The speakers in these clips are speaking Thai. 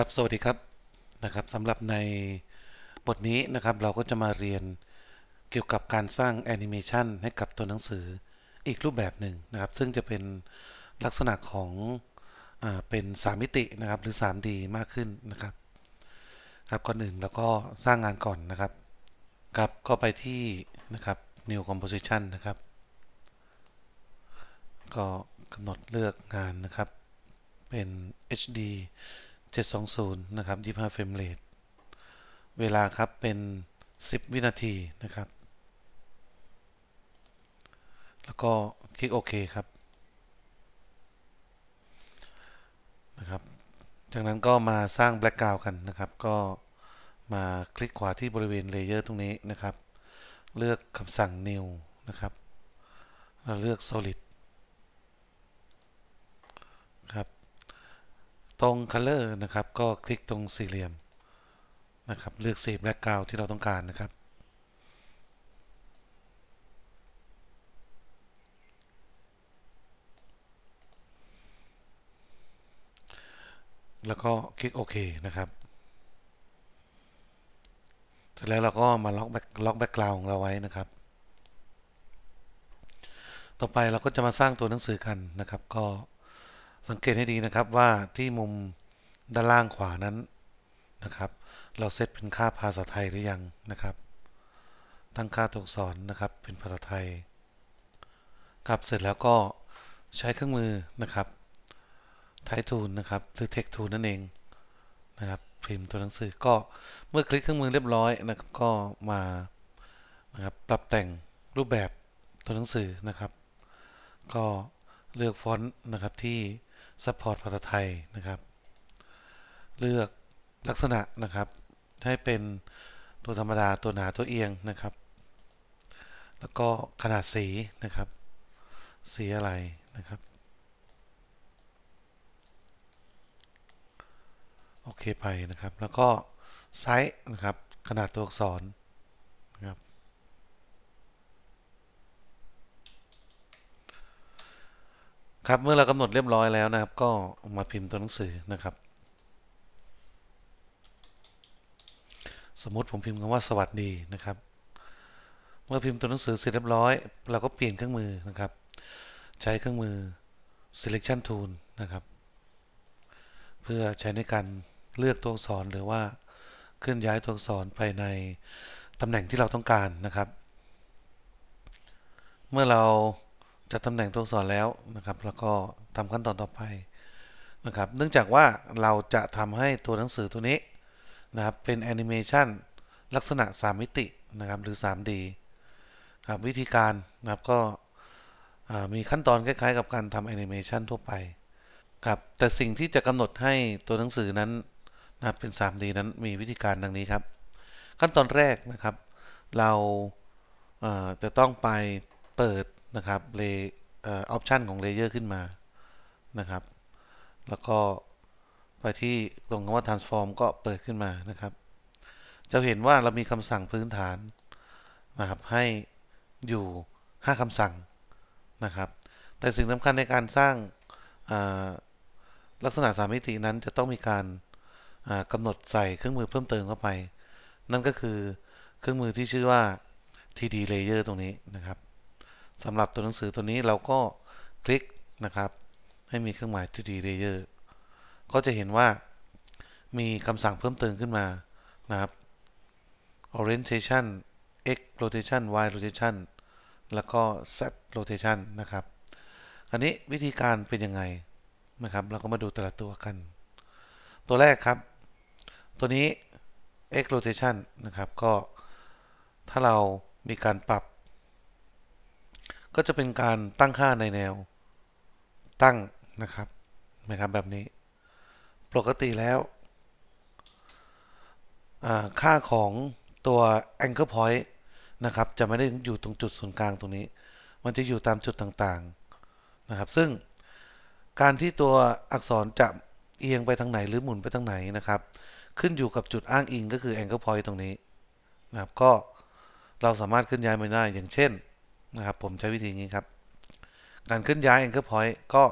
ครับ สวัสดีครับ นะครับ สำหรับในบทนี้นะครับ เราก็จะมาเรียนเกี่ยวกับการสร้างแอนิเมชันให้กับตัวหนังสืออีกรูปแบบหนึ่งนะครับ ซึ่งจะเป็นลักษณะของอเป็น 3 มิตินะครับ หรือ 3D มากขึ้นนะครับ ครับก่อนอื่นเราก็สร้างงานก่อนนะครับ ครับก็ไปที่นะครับ New Composition นะครับ ก็กำหนดเลือกงานนะครับ เป็น HD 720นะครับ 25เฟรมเรทเวลาครับเป็น 10 วินาทีนะครับ แล้วก็คลิกโอเคครับนะครับจากนั้นก็มาสร้างแบล็กกราวกันนะครับก็มาคลิกขวาที่บริเวณเลเยอร์ตรงนี้นะครับเลือกคำสั่ง new นะครับเราเลือก solid ตรง color นะครับ ก็คลิกตรงสี่เหลี่ยม นะครับเลือกสีแ a ล k ก r o u ที่เราต้องการนะครับ แล้วก็คลิกโอเคนะครับเสร็จแล้วเราก็มาล็อกแบ็กล็อกแบ็กกราวของเราไว้นะครับ ต่อไปเราก็จะมาสร้างตัวหนังสือกันนะครับก็สังเกตให้ดีนะครับว่าที่มุมด้านล่างขวานั้นนะครับเราเซตเป็นค่าภาษาไทยหรือยังนะครับตั้งค่าตัวอักษรนะครับเป็นภาษาไทยครับเสร็จแล้วก็ใช้เครื่องมือนะครับไททูลนะครับหรือเทคทูลนั่นเองนะครับพิมพ์ตัวหนังสือก็เมื่อคลิกเครื่องมือเรียบร้อยนะครับก็มานะครับปรับแต่งรูปแบบตัวหนังสือนะครับ ก็เลือกฟอนต์นะครับที่ s u p p อร์ตภาษาไทยนะครับ เลือกลักษณะนะครับให้เป็นตัวธรรมดาตัวหนาตัวเอียงนะครับ แล้วก็ขนาดสีนะครับสีอะไรนะครับโอเคไปนะครับแล้วก็ไซส์นะครับขนาดตัวอักษรครับเมื่อ เรากำหนดเรียบร้อยแล้วนะครับก็มาพิมพ์ตัวหนังสือนะครับ สมมติผมพิมพ์คำว่าสวัสดีนะครับ เมื่อพิมพ์ตัวหนังสือเสร็จเรียบร้อย เราก็เปลี่ยนเครื่องมือนะครับ ใช้เครื่องมือ selection tool นะครับ เพื่อใช้ในการเลือกตัวอักษรหรือว่าเคลื่อนย้ายตัวอักษรไปในตำแหน่งที่เราต้องการนะครับ เมื่อเราจัดตำแหน่งตัวอักษรแล้วนะครับแล้วก็ทำขั้นตอนต่อไปนะครับเนื่องจากว่าเราจะทำให้ตัวหนังสือตัวนี้นะครับเป็นแอนิเมชันลักษณะ 3 มิตินะครับหรือ 3D ครับวิธีการนะครับก็มีขั้นตอนคล้าย ๆ กับการทำแอนิเมชันทั่วไปครับแต่สิ่งที่จะกำหนดให้ตัวหนังสือนั้นนะเป็น 3D นั้นมีวิธีการดังนี้ครับ ขั้นตอนแรกนะครับ เราจะต้องไปเปิดนะครับเลเอ่อออปชันของเลเยอร์ขึ้นมานะครับ แล้วก็ไปที่ตรงคำว่า transform ก็เปิดขึ้นมานะครับจะเห็นว่าเรามีคำสั่งพื้นฐานนะครับให้อยู่ 5คำสั่งนะครับ แต่สิ่งสำคัญในการสร้างลักษณะสามมิตินั้นจะต้องมีการกำหนดใส่เครื่องมือเพิ่มเติมเข้าไป นั่นก็คือเครื่องมือที่ชื่อว่า 3D Layer ตรงนี้นะครับสำหรับตัวหนังสือตัวนี้เราก็คลิกนะครับ ให้มีเครื่องหมาย 2D layer ก็จะเห็นว่ามีคำสั่งเพิ่มเติมขึ้นมานะครับ orientation x rotation y rotation แล้วก็ z rotation นะครับอันนี้วิธีการเป็นยังไงนะครับ เราก็มาดูแต่ละตัวกัน ตัวแรกครับ ตัวนี้ x rotation นะครับก็ถ้าเรามีการปรับก็จะเป็นการตั้งค่าในแนวตั้งนะครับ นะครับแบบนี้ ปกติแล้ว ค่าของตัว anchor point นะครับ จะไม่ได้อยู่ตรงจุดศูนย์กลางตรงนี้ มันจะอยู่ตามจุดต่างๆ นะครับ ซึ่งการที่ตัวอักษรจะเอียงไปทางไหนหรือหมุนไปทางไหนนะครับ ขึ้นอยู่กับจุดอ้างอิงก็คือ anchor point ตรงนี้นะครับ ก็เราสามารถขึ้นย้ายไปได้ อย่างเช่นนะครับ ผมใช้วิธีนี้ครับ การเคลื่อนย้าย anchor point ก็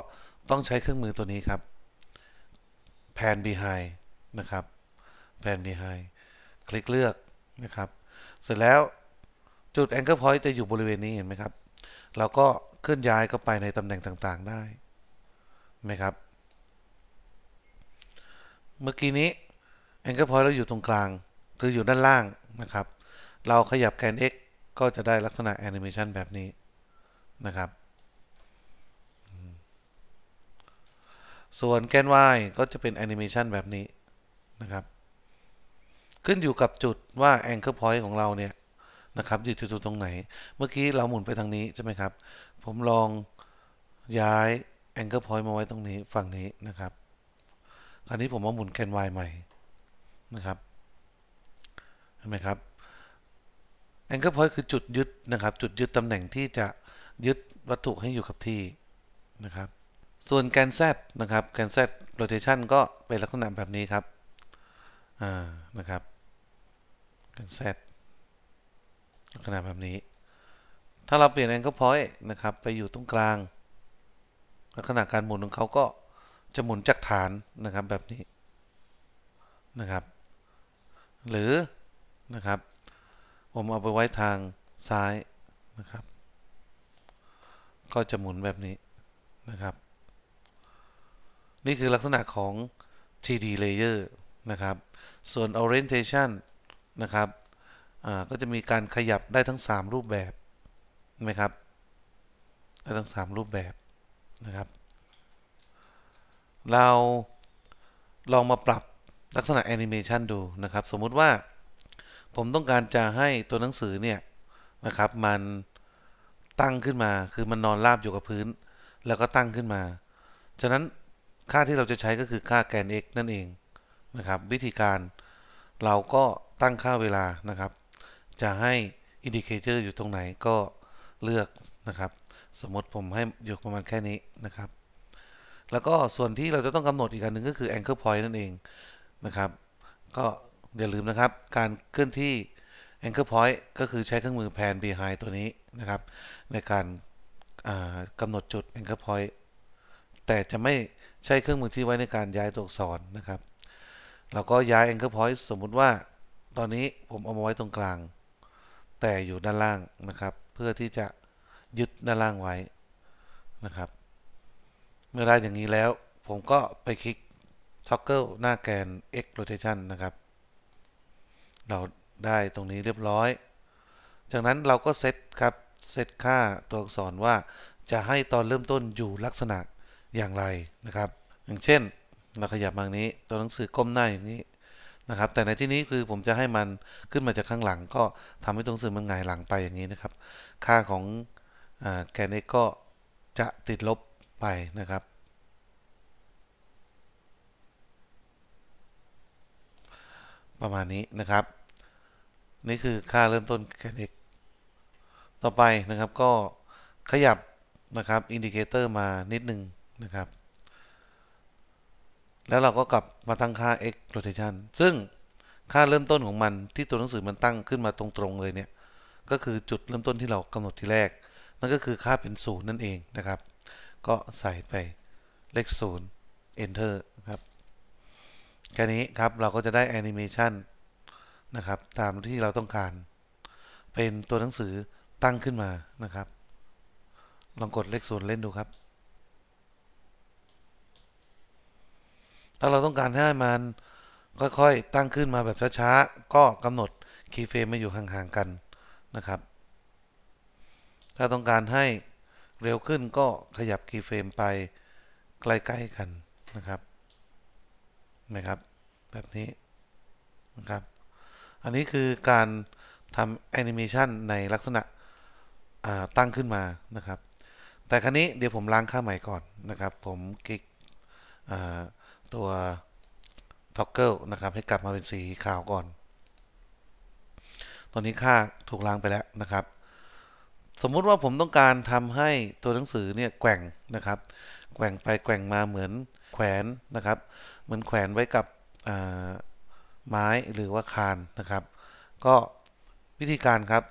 ต้องใช้เครื่องมือตัวนี้ครับแผ่ behind นะครับแผ่ behind คลิกเลือกนะครับ เสร็จแล้วจุด anchor point จะอยู่บริเวณนี้เห็นไหมครับ เราก็เคลื่อนย้ายเข้าไปในตำแหน่งต่างๆได้ไหมครับ เมื่อกี้นี้ anchor point เราอยู่ตรงกลางคืออยู่ด้านล่างนะครับ เราขยับแกน x ก็จะได้ลักษณะแอนิเมชันแบบนี้นะครับ ส่วนแกน Y ก็จะเป็นแอนิเมชันแบบนี้นะครับ ขึ้นอยู่กับจุดว่าแองเกิลพอยต์ของเราเนี่ยนะครับอยู่จุดตรงไหน เมื่อกี้เราหมุนไปทางนี้ใช่ไหมครับ ผมลองย้ายแองเกิลพอยต์มาไว้ตรงนี้ฝั่งนี้นะครับคราวนี้ผมมาหมุนแกน Y ใหม่นะครับเห็นไหมครับองเกิลพอยต์คือจุดยึดนะครับ จุดยึดตำแหน่งที่จะยึดวัตถุให้อยู่กับที่นะครับส่วนแกนซดนะครับแกนซดโรเทชันก็เป็นลักษณะแบบนี้ครับอ่านะครับแกนซดลักษณะแบบนี้ ถ้าเราเปลี่ยนองเกิลพอยต์นะครับไปอยู่ตรงกลาง ลักษณะการหมุนของเขาก็จะหมุนจากฐานนะครับแบบนี้นะครับ หรือนะครับผมเอาไปไว้ทางซ้ายนะครับ ก็จะหมุนแบบนี้นะครับ นี่คือลักษณะของ 3D layer นะครับ ส่วน orientation นะครับก็จะมีการขยับได้ทั้ง 3 รูปแบบไหมครับ ได้ทั้ง 3 รูปแบบนะครับ เราลองมาปรับลักษณะแอนิเมชันดูนะครับ สมมุติว่าผมต้องการจะให้ตัวหนังสือเนี่ยนะครับมันตั้งขึ้นมาคือมันนอนราบอยู่กับพื้น แล้วก็ตั้งขึ้นมาฉะนั้นค่าที่เราจะใช้ก็คือค่าแกน x นั่นเองนะครับ วิธีการเราก็ตั้งค่าเวลานะครับ จะให้อินดิเคเตอร์อยู่ตรงไหนก็เลือกนะครับสมมติผมให้อยู่ประมาณแค่นี้นะครับ แล้วก็ส่วนที่เราจะต้องกำหนดอีกอันหนึ่งก็คือ anchor point นั่นเองนะครับ ก็อย่าลืมนะครับการเคลื่อนที่ anchor point ก็คือใช้เครื่องมือแพน behind ตัวนี้นะครับ ในการกำหนดจุด anchor point แต่จะไม่ใช้เครื่องมือที่ไว้ในการย้ายตัวอักษรนะครับ เราก็ย้าย anchor point สมมุติว่าตอนนี้ผมเอามาไว้ตรงกลาง แต่อยู่ด้านล่างนะครับเพื่อที่จะยึดด้านล่างไว้นะครับ เมื่อได้อย่างนี้แล้วผมก็ไปคลิก toggle หน้าแกน x rotation นะครับเราได้ตรงนี้เรียบร้อย จากนั้นเราก็เซตครับเซตค่าตัวอักษรว่าจะให้ตอนเริ่มต้นอยู่ลักษณะอย่างไรนะครับ อย่างเช่นเราขยับมางนี้ตัวหนังสือก้มหน้าอย่างนี้นะครับ แต่ในที่นี้คือผมจะให้มันขึ้นมาจากข้างหลัง ก็ทำให้ตัวหนังสือมันหงายหลังไปอย่างนี้นะครับ ค่าของอแกนเ x ก็จะติดลบไปนะครับประมาณนี้นะครับ นี่คือค่าเริ่มต้นแค่นี้ต่อไปนะครับก็ขยับนะครับอินดิเคเตอร์มานิดนึงนะครับแล้วเราก็กลับมาตั้งค่า x rotation ซึ่งค่าเริ่มต้นของมันที่ตัวหนังสือมันตั้งขึ้นมาตรงๆ เลยเนี่ยก็คือจุดเริ่มต้นที่เรากำหนดที่แรก นั่นก็คือค่าเป็นศูนย์นั่นเองนะครับก็ใส่ไปเลขศูนย์ enter ครับแค่นี้ครับเราก็จะได้แอนิเมชันนะครับตามที่เราต้องการเป็นตัวหนังสือตั้งขึ้นมานะครับ ลองกดเลขศูนย์เล่นดูครับ ถ้าเราต้องการให้มันค่อยๆตั้งขึ้นมาแบบช้าๆ ก็กำหนดคีย์เฟรมมาอยู่ห่างๆกันนะครับถ้าต้องการให้เร็วขึ้นก็ขยับคีย์เฟรมไปใกล้ๆกันนะครับนะครับแบบนี้นะครับอันนี้คือการทำแอนิเมชันในลักษณะตั้งขึ้นมานะครับ แต่ครั้นี้เดี๋ยวผมล้างค่าใหม่ก่อนนะครับ ผมคลิกตัวท็อกเกิลนะครับ ให้กลับมาเป็นสีขาวก่อน ตอนนี้ค่าถูกล้างไปแล้วนะครับ สมมุติว่าผมต้องการทำให้ตัวหนังสือเนี่ยแกว่งนะครับแกว่งไปแกว่งมาเหมือนแขวนนะครับเหมือนแขวนไว้กับไม้หรือว่าคานนะครับ ก็วิธีการครับ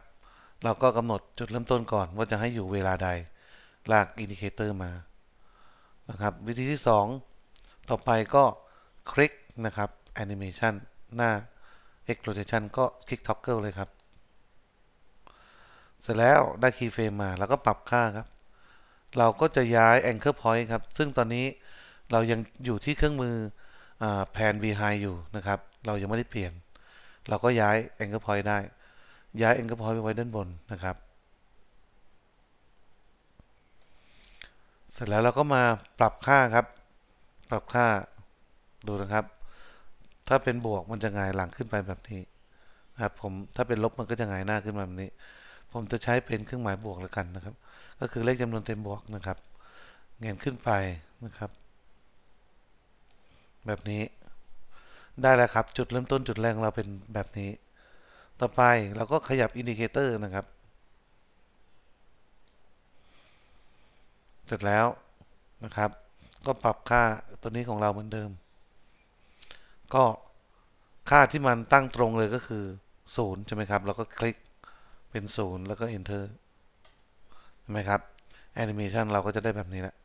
เราก็กำหนดจุดเริ่มต้นก่อน ว่าจะให้อยู่เวลาใดลากอินดิเคเตอร์มานะครับวิธีที่ 2 ต่อไปก็คลิกนะครับแอนิเมชันหน้า e x p l o i t a t i o n ก็คลิกท็อกเกิลเลยครับ เสร็จแล้วได้คีย์เฟรมมา แล้วก็ปรับค่าครับ เราก็จะย้าย Anchor Point ครับ ซึ่งตอนนี้เรายังอยู่ที่เครื่องมือแผนวี h i อยู่นะครับ เรายังไม่ได้เปลี่ยน เราก็ย้าย anchor point ได้ ย้าย anchor point ไปไว้ด้านบนนะครับเสร็จแล้วเราก็มาปรับค่าครับ ปรับค่าดูนะครับ ถ้าเป็นบวกมันจะงายหลังขึ้นไปแบบนี้ครับผมถ้าเป็นลบมันก็จะงายหน้าขึ้นมาแบบนี้ ผมจะใช้เป็นเครื่องหมายบวกแล้วกันนะครับ ก็คือเลขจำนวนเต็มบวกนะครับ เงินขึ้นไปนะครับแบบนี้ได้แล้วครับจุดเริ่มต้นจุดแรงเราเป็นแบบนี้ ต่อไปเราก็ขยับอินดิเคเตอร์นะครับเสร็จแล้วนะครับ ก็ปรับค่าตัวนี้ของเราเหมือนเดิม ก็ค่าที่มันตั้งตรงเลยก็คือศูนย์ใช่ไหมครับเราก็คลิกเป็นศูนย์แล้วก็ enter ใช่ไหมครับแอนิเมชันเราก็จะได้แบบนี้แหละ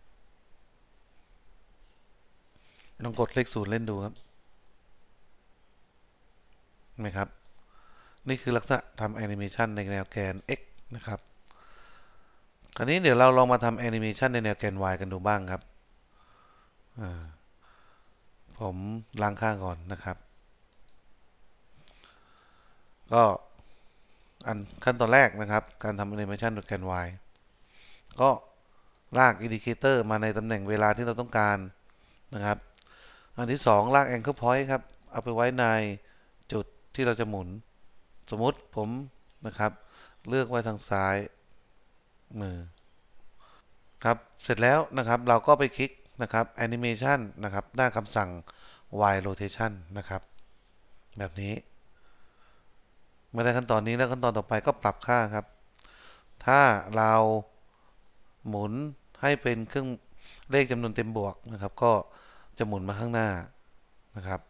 ลองกดเลขศูนย์เล่นดูครับไหมครับ นี่คือลักษณะทำแอนิเมชันในแนวแกน x นะครับ คราวนี้เดี๋ยวเราลองมาทำแอนิเมชันในแนวแกน y กันดูบ้างครับ ผมล้างข้างก่อนนะครับ ก็ อันขั้นตอนแรกนะครับ การทำแอนิเมชันในแกน y ก็ลากอินดิเคเตอร์มาในตำแหน่งเวลาที่เราต้องการนะครับอันที่สองลากแองเกิลพอยต์ครับเอาไปไว้ในจุดที่เราจะหมุน สมมติผมนะครับเลือกไว้ทางซ้าย มือ ครับ เสร็จแล้วนะครับเราก็ไปคลิกนะครับ Animation นะครับหน้าคำสั่ง Y Rotation นะครับ แบบนี้มาในได้ขั้นตอนนี้แล้วขั้นตอนต่อไปก็ปรับค่าครับ ถ้าเราหมุนให้เป็นเครื่องเลขจำนวนเต็มบวกนะครับก็จะหมุนมาข้างหน้านะครับ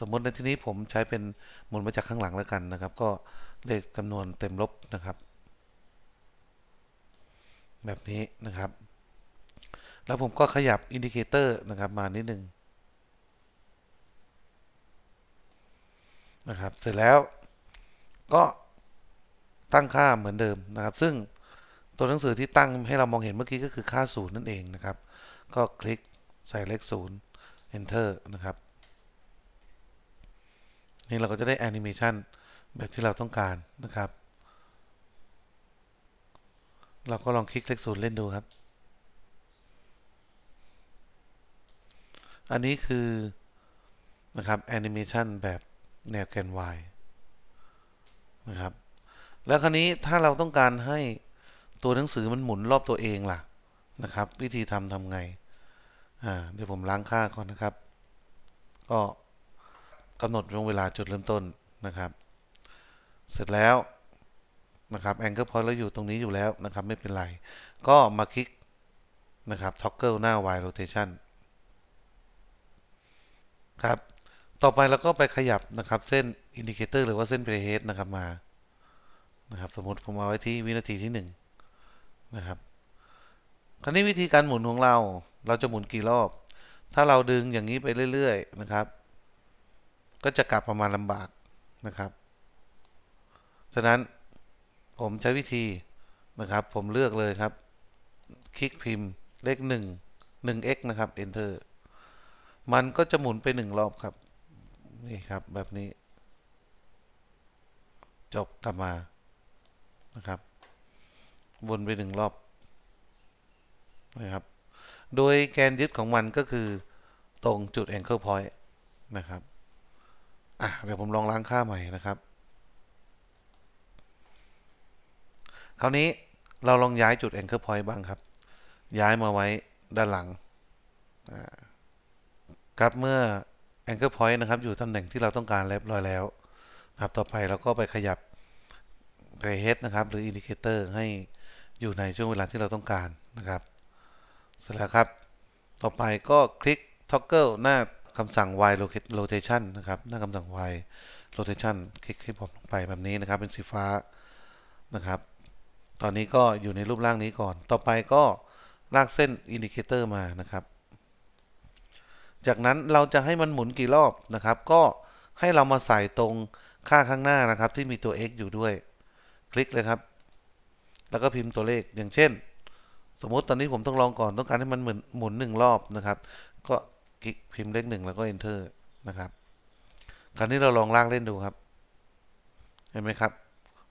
สมมติในที่นี้ผมใช้เป็นหมุนมาจากข้างหลังแล้วกันนะครับ ก็เลขจำนวนเต็มลบนะครับ แบบนี้นะครับ แล้วผมก็ขยับอินดิเคเตอร์นะครับมานิดนึงนะครับ เสร็จแล้วก็ตั้งค่าเหมือนเดิมนะครับ ซึ่งตัวหนังสือที่ตั้งให้เรามองเห็นเมื่อกี้ก็คือค่าศูนย์นั่นเองนะครับ ก็คลิกใส่เลขศูนย์ Enter นะครับนี่เราก็จะได้แอนิเมชันแบบที่เราต้องการนะครับ เราก็ลองคลิกเลขศูนย์เล่นดูครับ อันนี้คือนะครับแอนิเมชันแบบแนวแกน y นะครับแล้วคราวนี้ถ้าเราต้องการให้ตัวหนังสือมันหมุนรอบตัวเองล่ะนะครับ วิธีทำทำไงเดี๋ยวผมล้างค่าก่อนนะครับ ก็กำหนดช่วงเวลาจุดเริ่มต้นนะครับ เสร็จแล้ว นะครับองเกิลพอยต์เราอยู่ตรงนี้อยู่แล้วนะครับ ไม่เป็นไร ก็มาคลิก นะครับ toggle หน้า y rotation ครับ ต่อไปเราก็ไปขยับนะครับ เส้น indicator หรือว่าเส้นเพ a y ฮ e a นะครับมา นะครับสมมติผมเอาไว้ที่วินาทีที่1นะครับ คราวนี้วิธีการหมุนของเราเราจะหมุนกี่รอบ ถ้าเราดึงอย่างนี้ไปเรื่อยๆนะครับ ก็จะกลับประมาณลำบากนะครับ ฉะนั้นผมใช้วิธีนะครับ ผมเลือกเลยครับ คลิกพิมพ์เลข 1 1x นะครับ enter มันก็จะหมุนไปหนึ่งรอบครับ นี่ครับ แบบนี้ จบกลับมา นะครับ วนไปหนึ่งรอบนะครับโดยแกนยึดของมันก็คือตรงจุด angle point นะครับอ่ะเดี๋ยวผมลองล้างค่าใหม่นะครับ คราวนี้เราลองย้ายจุด anchor point บ้างครับ ย้ายมาไว้ด้านหลัง ครับเมื่อ anchor point นะครับอยู่ตำแหน่งที่เราต้องการเรียบร้อยแล้ว ครับต่อไปเราก็ไปขยับ grey head นะครับ หรือ indicator ให้อยู่ในช่วงเวลาที่เราต้องการนะครับเสร็จแล้วครับ ต่อไปก็คลิก toggle หน้าคำสั่ง y rotation นะครับ หน้าคำสั่ง y rotation คลิกให้ผมลงไปแบบนี้นะครับ เป็นสีฟ้านะครับ ตอนนี้ก็อยู่ในรูปร่างนี้ก่อน ต่อไปก็ลากเส้นอินดิเคเตอร์มานะครับ จากนั้นเราจะให้มันหมุนกี่รอบนะครับ ก็ให้เรามาใส่ตรงค่าข้างหน้านะครับ ที่มีตัว x อยู่ด้วย คลิกเลยครับ แล้วก็พิมพ์ตัวเลขอย่างเช่นสมมติตอนนี้ผมต้องลองก่อนต้องการให้มันหมุนหมุนหนึ่งรอบนะครับ ก็คลิกพิมพ์เลขหนึ่งแล้วก็ enter นะครับคราวนี้เราลองลากเล่นดูครับ เห็นไหมครับ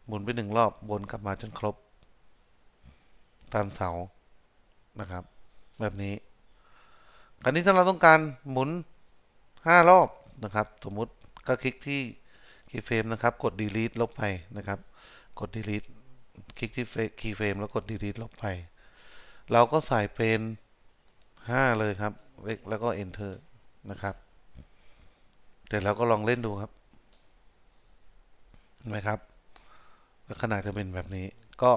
หมุนไปหนึ่งรอบวนกลับมาจนครบตามเสานะครับ แบบนี้คราวนี้ถ้าเราต้องการหมุนห้ารอบนะครับ สมมุติก็คลิกที่คีย์เฟรมนะครับกด delete ลบไปนะครับกด delete คลิกที่คีย์เฟรมแล้วกด delete ลบไปเราก็ใส่เป็น5เลยครับแล้วก็ enter นะครับเดี๋ยวเราก็ลองเล่นดูครับเห็นไหมครับขนาดจะเป็นแบบนี้ก็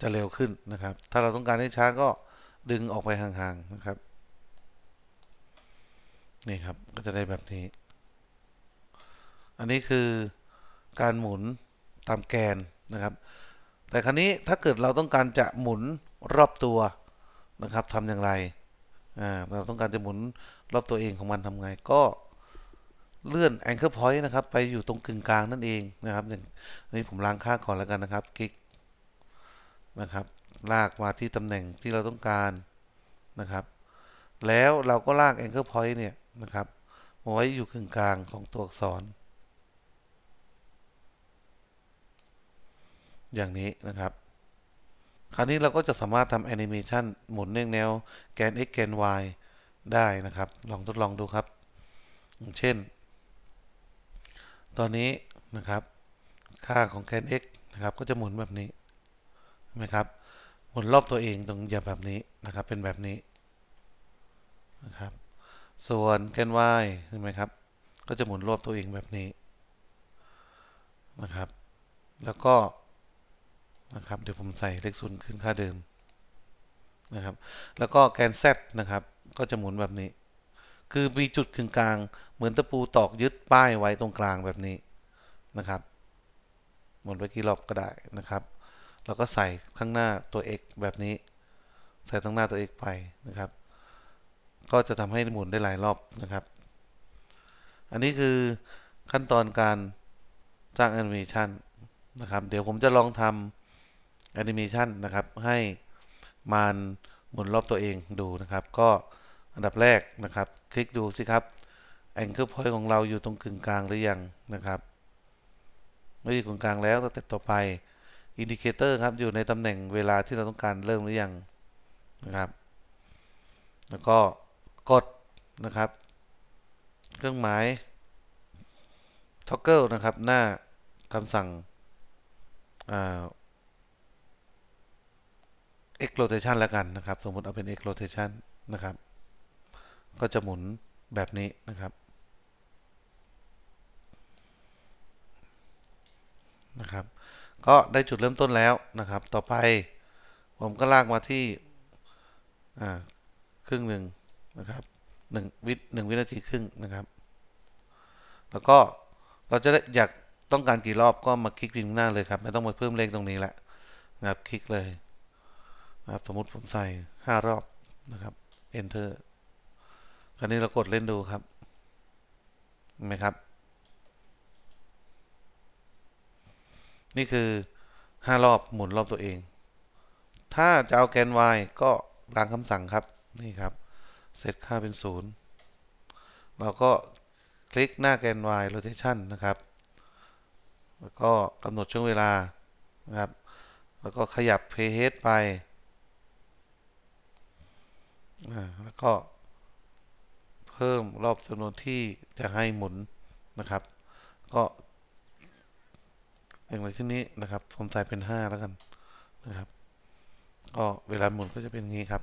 จะเร็วขึ้นนะครับ ถ้าเราต้องการให้ช้าก็ดึงออกไปห่างๆนะครับนี่ครับก็จะได้แบบนี้ อันนี้คือการหมุนตามแกนนะครับ แต่ครั้นี้ถ้าเกิดเราต้องการจะหมุนรอบตัวนะครับทำอย่างไร เราต้องการจะหมุนรอบตัวเองของมันทำไง ก็เลื่อน anchor point นะครับ ไปอยู่ตรงกึ่งกลางนั่นเองนะครับอย่างนี้ผมล้างค่าก่อนแล้วกันนะครับ คลิกนะครับ ลากมาที่ตำแหน่งที่เราต้องการนะครับ แล้วเราก็ลาก anchor point เนี่ยนะครับมาไว้อยู่กึ่งกลางของตัวอักษร อย่างนี้นะครับคราวนี้เราก็จะสามารถทำแอนิเมชันหมุนเนื่องแนวแกน x แกน y ได้นะครับ ลองทดลองดูครับเช่น ตอนนี้นะครับ ค่าของแกน x นะครับก็จะหมุนแบบนี้ใช่ไหมครับหมุนรอบตัวเองตรงอย่าแบบนี้นะครับเป็นแบบนี้นะครับส่วนแกน y ใช่ไหมครับก็จะหมุนรอบตัวเองแบบนี้นะครับ แล้วก็นะครับเดี๋ยวผมใส่เลขศูนย์ขึ้นค่าเดิมนะครับแล้วก็แกน Z นะครับก็จะหมุนแบบนี้ คือมีจุดกึ่งกลาง เหมือนตะปูตอกยึดป้ายไว้ตรงกลางแบบนี้นะครับหมุนไปกี่รอบก็ได้นะครับแล้วก็ใส่ข้างหน้าตัว x แบบนี้ ใส่ข้างหน้าตัว x ไปนะครับก็จะทำให้หมุนได้หลายรอบนะครับอันนี้คือขั้นตอนการสร้างแอนิเมชันนะครับเดี๋ยวผมจะลองทำแอนิเมชันนะครับให้มันหมุนรอบตัวเองดูนะครับ ก็อันดับแรกนะครับ คลิกดูสิครับแองเกิลพอยต์ของเราอยู่ตรงกึ่งกลางหรือยัง นะครับ ไม่อยู่กึ่งกลางแล้วสเต็ปต่อไปอินดิเคเตอร์ครับ อยู่ในตำแหน่งเวลาที่เราต้องการเริ่มหรือยังนะครับ แล้วก็กดนะครับ เครื่องหมายท็อกเกิลนะครับหน้าคำสั่ง x rotation แล้วกันนะครับ สมมติเอาเป็น x rotation นะครับ ก็จะหมุนแบบนี้นะครับ นะครับ ก็ได้จุดเริ่มต้นแล้วนะครับ ต่อไปผมก็ลากมาที่ครึ่งหนึ่งนะครับหนึ่งวิหนึ่งวินาทีครึ่งนะครับ แล้วก็เราจะได้อยากต้องการกี่รอบก็มาคลิกพิมพ์หน้าเลยครับ ไม่ต้องมาเพิ่มเลขตรงนี้ละนะครับคลิกเลยนะครับสมมติผมใส่ห้ารอบนะครับ enter คราวนี้เรากดเล่นดูครับเห็นไหมครับ นี่คือห้ารอบหมุนรอบตัวเอง ถ้าจะเอาแกน y ก็ล้างคำสั่งครับ นี่ครับเซตค่าเป็นศูนย์เราก็คลิกหน้าแกน y rotation นะครับ แล้วก็กำหนดช่วงเวลา นะครับ แล้วก็ขยับ p a h e ไปแล้วก็เพิ่มรอบจำนวนที่จะให้หมุนนะครับ ก็อย่างในที่นี้นะครับผมใส่เป็น 5 แล้วกันนะครับ ก็เวลาหมุนก็จะเป็นงี้ครับ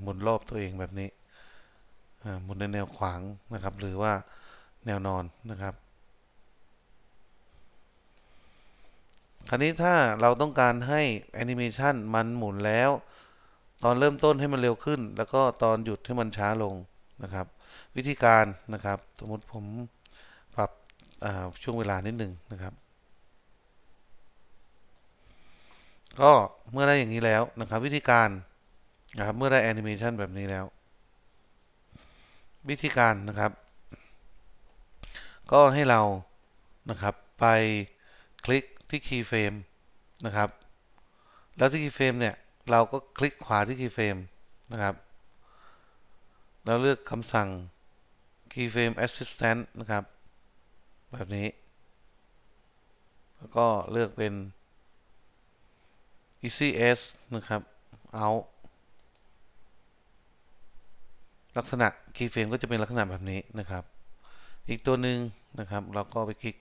หมุนรอบตัวเองแบบนี้ หมุนในแนวขวางนะครับ หรือว่าแนวนอนนะครับ คราวนี้ถ้าเราต้องการให้แอนิเมชันมันหมุนแล้วตอนเริ่มต้นให้มันเร็วขึ้น แล้วก็ตอนหยุดให้มันช้าลงนะครับ วิธีการนะครับสมมติผมปรับช่วงเวลานิดหนึ่งนะครับ ก็เมื่อได้อย่างนี้แล้วนะครับ วิธีการนะครับเมื่อได้แอนิเมชันแบบนี้แล้ว วิธีการนะครับ ก็ให้เรานะครับไปคลิกที่คีย์เฟรมนะครับแล้วที่คีย์เฟรมเนี่ยเราก็คลิกขวาที่คีย์เฟรมนะครับ แล้วเลือกคำสั่ง keyframe assistant นะครับ แบบนี้ แล้วก็เลือกเป็น e c s s นะครับ out ลักษณะ keyframe ก็จะเป็นลักษณะแบบนี้นะครับ อีกตัวหนึ่งนะครับ เราก็ไปคลิก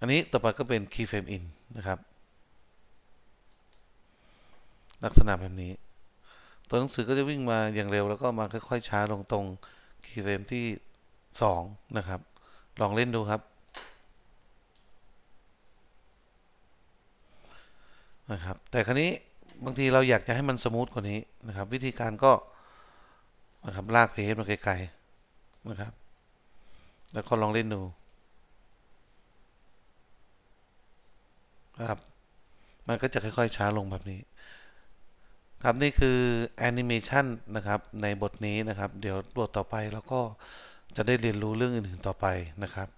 อันนี้ต่อไปก็เป็น keyframe in นะครับ ลักษณะแบบนี้ ตัวหนังสือก็จะวิ่งมาอย่างเร็วแล้วก็มาค่อยๆช้าลงตรงคีย์เฟรมที่ 2 นะครับ ลองเล่นดูครับ นะครับ แต่ครั้นี้บางทีเราอยากจะให้มันสมูทกว่านี้นะครับ วิธีการก็นะครับลากเพจมาไกลๆนะครับ แล้วก็ลองเล่นดูะครับ มันก็จะค่อย ๆช้าลงแบบนี้ ครับนี่คือแอนิเมชันนะครับในบทนี้นะครับ เดี๋ยวบทต่อไปเราก็จะได้เรียนรู้เรื่องอื่นๆต่อไปนะครับ